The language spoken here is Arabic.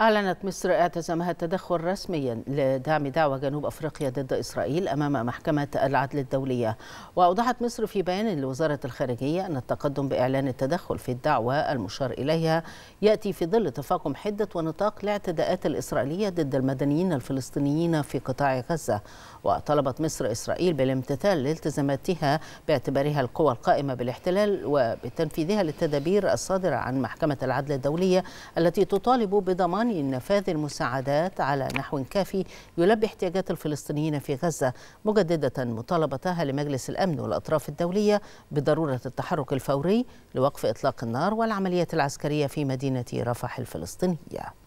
أعلنت مصر اعتزامها التدخل رسميا لدعم دعوى جنوب أفريقيا ضد إسرائيل أمام محكمة العدل الدولية وأوضحت مصر في بيان لوزارة الخارجية أن التقدم بإعلان التدخل في الدعوة المشار إليها يأتي في ظل تفاقم حدة ونطاق الاعتداءات الإسرائيلية ضد المدنيين الفلسطينيين في قطاع غزة وطلبت مصر إسرائيل بالامتثال لالتزاماتها باعتبارها القوى القائمة بالاحتلال وبتنفيذها للتدابير الصادرة عن محكمة العدل الدولية التي تطالب بضمان لنفاذ المساعدات على نحو كافي يلبي احتياجات الفلسطينيين في غزة مجددة مطالبتها لمجلس الأمن والأطراف الدولية بضرورة التحرك الفوري لوقف إطلاق النار والعمليات العسكرية في مدينة رفح الفلسطينية